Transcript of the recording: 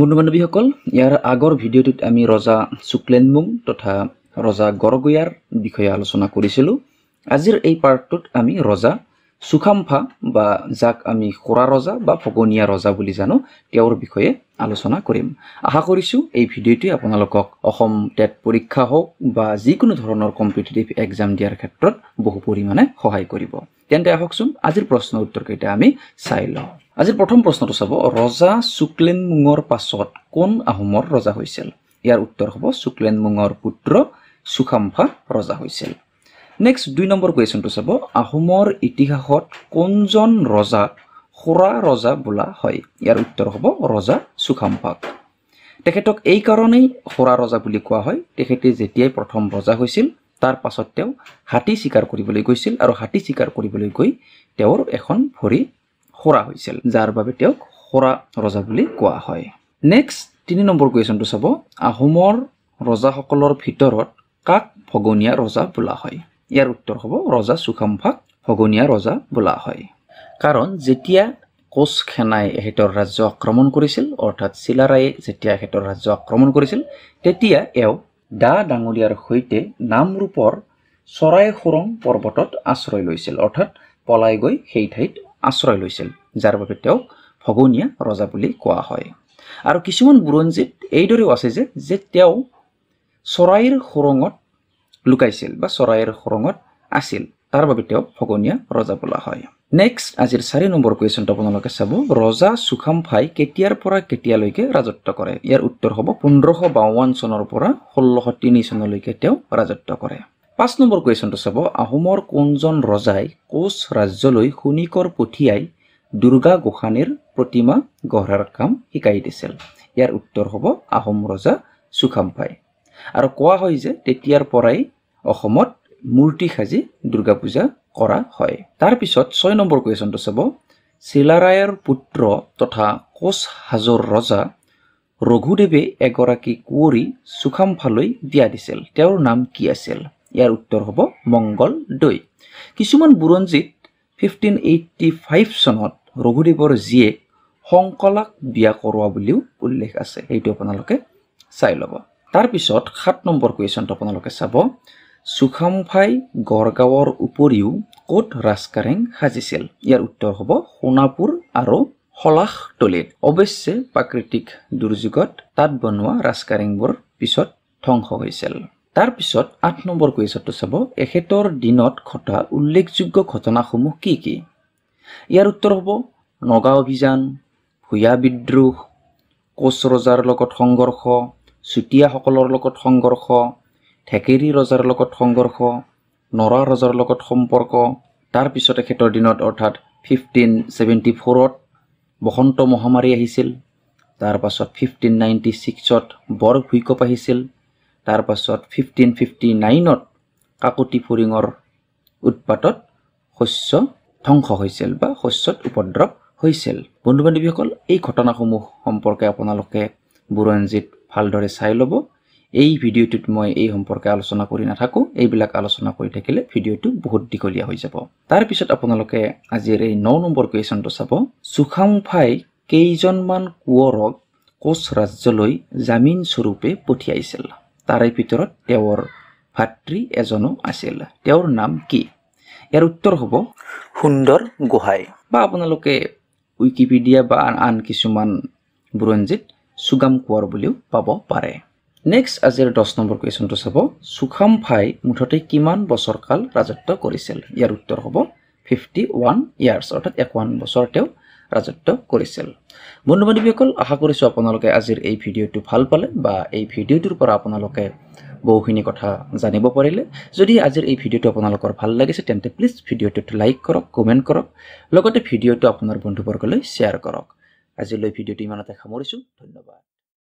বন্ধু বান্ধৱীসকল ইয়াৰ আগৰ ভিডিঅ'টোত আমি ৰজা চুক্লেনমুং তথা ৰজা গড়গুয়াৰ বিষয়ে আলোচনা কৰিছিলোঁ আজিৰ এই পাৰ্টটোত আমি ৰজা চুখাম্ফা বা যাক আমি খোৰা ৰজা বা ফগনীয়া ৰজা বুলি জানো তেওঁৰ বিষয়ে আলোচনা কৰিম আশা কৰিছোঁ এই ভিডিঅ'টোৱে আপোনালোকক অসম টেট পৰীক্ষা হওক বা যিকোনো ধৰণৰ কম্পিটেটিভ এক্সাম দিয়াৰ ক্ষেত্ৰত বহু পৰিমাণে সহায় কৰিব তেন্তে আহকচোন আজিৰ প্ৰশ্ন উত্তৰকেইটা আমি চাই লওঁ আজিৰ প্ৰথম প্ৰশ্নটো চাব ৰজা চুক্লেন মুঙৰ পাছত কোন আহোমৰ ৰজা হৈছিল ইয়াৰ উত্তৰ হ'ব চুক্লেন মুঙৰ পুত্ৰ চুখাম্ফা ৰজা হৈছিল নেক্সট দুই নম্বৰ কুৱেশ্যনটো চাব আহোমৰ ইতিহাসত কোনজন ৰজা সুৰা ৰজা বোলা হয় ইয়াৰ উত্তৰ হ'ব ৰজা চুখাম্পাক তেখেতক এইকাৰণেই সুৰা ৰজা বুলি কোৱা হয় তেখেতে যেতিয়াই প্ৰথম ৰজা হৈছিল তাৰ পাছত তেওঁ হাতী চিকাৰ কৰিবলৈ গৈছিল আৰু হাতী চিকাৰ কৰিবলৈ গৈ তেওঁৰ এখন ভৰি সুৰা হৈছিল যাৰ বাবে তেওঁক সুৰা ৰজা বুলি কোৱা হয় নেক্সট তিনি নম্বৰ কুৱেশ্যনটো চাব আহোমৰ ৰজাসকলৰ ভিতৰত কাক ভগনীয়া ৰজা বোলা হয় ইয়াৰ উত্তৰ হ'ব ৰজা চুখাম্ফাক ভগনীয়া ৰজা বোলা হয় কাৰণ যেতিয়া কোচ সেনাই এখেতৰ ৰাজ্য আক্ৰমণ কৰিছিল অৰ্থাৎ চিলাৰায়ে যেতিয়া এখেতৰ ৰাজ্য আক্ৰমণ কৰিছিল তেতিয়া এওঁ দা ডাঙৰীয়াৰ সৈতে নামৰূপৰ চৰাই সুৰং পৰ্বতত আশ্ৰয় লৈছিল অৰ্থাৎ পলাই গৈ সেই ঠাইত আশ্ৰয় লৈছিল যাৰ বাবে তেওঁক ভগনীয়া ৰজা বুলি কোৱা হয় আৰু কিছুমান বুৰঞ্জীত এইদৰেও আছে যে তেওঁ চৰাইৰ সুৰঙত লুকাইছিল বা চৰাইৰ খৰঙত আছিল তাৰ বাবে তেওঁক ফগনীয়া ৰজা বোলা হয় নেক্সট আজিৰ চাৰি নম্বৰ কুৱেশ্যনটো আপোনালোকে চাব ৰজা চুখামফাই কেতিয়াৰ পৰা কেতিয়ালৈকে ৰাজত্ব কৰে ইয়াৰ উত্তৰ হ'ব পোন্ধৰশ বাৱন্ন চনৰ পৰা ষোল্লশ তিনি চনলৈকে তেওঁ ৰাজত্ব কৰে পাঁচ নম্বৰ কুৱেশ্যনটো চাব আহোমৰ কোনজন ৰজাই কোচ ৰাজ্যলৈ শুনিকৰ পঠিয়াই দুৰ্গা গোসানীৰ প্ৰতিমা গঢ়াৰ কাম শিকাই দিছিল ইয়াৰ উত্তৰ হ'ব আহোম ৰজা চুখামফাই আৰু কোৱা হয় যে তেতিয়াৰ পৰাই অসমত মূৰ্তি সাজি দুৰ্গা পূজা কৰা হয় তাৰপিছত ছয় নম্বৰ কুৱেশ্যনটো চাব চিলাৰায়ৰ পুত্ৰ তথা কোচ হাজৰ ৰজা ৰঘুদেৱে এগৰাকী কুঁৱৰী চুখাম্ফালৈ বিয়া দিছিল তেওঁৰ নাম কি আছিল ইয়াৰ উত্তৰ হ'ব মংগল দৈ কিছুমান বুৰঞ্জীত ফিফটিন এইটি ফাইভ চনত ৰঘুদেৱৰ জীয়েক শংকলাক বিয়া কৰোৱা বুলিও উল্লেখ আছে সেইটো আপোনালোকে চাই ল'ব তাৰপিছত সাত নম্বৰ কুৱেশ্যনটো আপোনালোকে চাব চুখামুফাই গড়গাঁৱৰ উপৰিও ক'ত ৰাজকাৰেং সাজিছিল ইয়াৰ উত্তৰ হ'ব সোণাপুৰ আৰু শলাখতলীত অৱশ্যে প্ৰাকৃতিক দুৰ্যোগত তাত বনোৱা ৰাজকাৰেংবোৰ পিছত ধ্বংস হৈছিল তাৰপিছত আঠ নম্বৰ কুৱেশ্যনটো চাব এখেতৰ দিনত ঘটা উল্লেখযোগ্য ঘটনাসমূহ কি কি ইয়াৰ উত্তৰ হ'ব নগাঁও অভিযান ভূঞা বিদ্ৰোহ কোচ ৰজাৰ লগত সংঘৰ্ষ চুতীয়াসকলৰ লগত সংঘৰ্ষ ঢেকেৰী ৰজাৰ লগত সংঘৰ্ষ নৰা ৰজাৰ লগত সম্পৰ্ক তাৰপিছত তেখেতৰ দিনত অৰ্থাৎ ফিফটিন ছেভেণ্টি ফ'ৰত বসন্ত মহামাৰী আহিছিল তাৰপাছত ফিফটিন নাইণ্টি ছিক্সত বৰ ভূঁইকপ আহিছিল তাৰপাছত ফিফটিন ফিফটি নাইনত কাকতি ফুৰিঙৰ উৎপাতত শস্য ধ্বংস হৈছিল বা শস্যত উপদ্ৰৱ হৈছিল বন্ধু বান্ধৱীসকল এই ঘটনাসমূহ সম্পৰ্কে আপোনালোকে বুৰঞ্জীত ভালদৰে চাই ল'ব এই ভিডিঅ'টোত মই এই সম্পৰ্কে আলোচনা কৰি নাথাকোঁ এইবিলাক আলোচনা কৰি থাকিলে ভিডিঅ'টো বহুত দীঘলীয়া হৈ যাব তাৰপিছত আপোনালোকে আজিৰ এই ন নম্বৰ কুৱেশ্যনটো চাব চুখাংফাই কেইজনমান কোঁৱৰক কোচ ৰাজ্যলৈ জামিন স্বৰূপে পঠিয়াইছিল তাৰে ভিতৰত তেওঁৰ ভাতৃ এজনো আছিল তেওঁৰ নাম কি ইয়াৰ উত্তৰ হ'ব সুন্দৰ গোহাঁই বা আপোনালোকে উইকিপিডিয়া বা আন আন কিছুমান বুৰঞ্জীত চুগাম কোঁৱৰ বুলিও পাব পাৰে নেক্সট আজিৰ দহ নম্বৰ কুৱেশ্যনটো চাব চুখাম ফাই মুঠতে কিমান বছৰ কাল ৰাজত্ব কৰিছিল ইয়াৰ উত্তৰ হ'ব ফিফটি ওৱান ইয়াৰ্ছ অৰ্থাৎ একৱান বছৰ তেওঁ ৰাজত্ব কৰিছিল বন্ধু বান্ধৱীসকল আশা কৰিছোঁ আপোনালোকে আজিৰ এই ভিডিঅ'টো ভাল পালে বা এই ভিডিঅ'টোৰ পৰা আপোনালোকে বহুখিনি কথা জানিব পাৰিলে যদি আজিৰ এই ভিডিঅ'টো আপোনালোকৰ ভাল লাগিছে তেন্তে প্লিজ ভিডিঅ'টোত লাইক কৰক কমেণ্ট কৰক লগতে ভিডিঅ'টো আপোনাৰ বন্ধুবৰ্গলৈ শ্বেয়াৰ কৰক আজিলৈ ভিডিঅ'টো ইমানতে সামৰিছোঁ ধন্যবাদ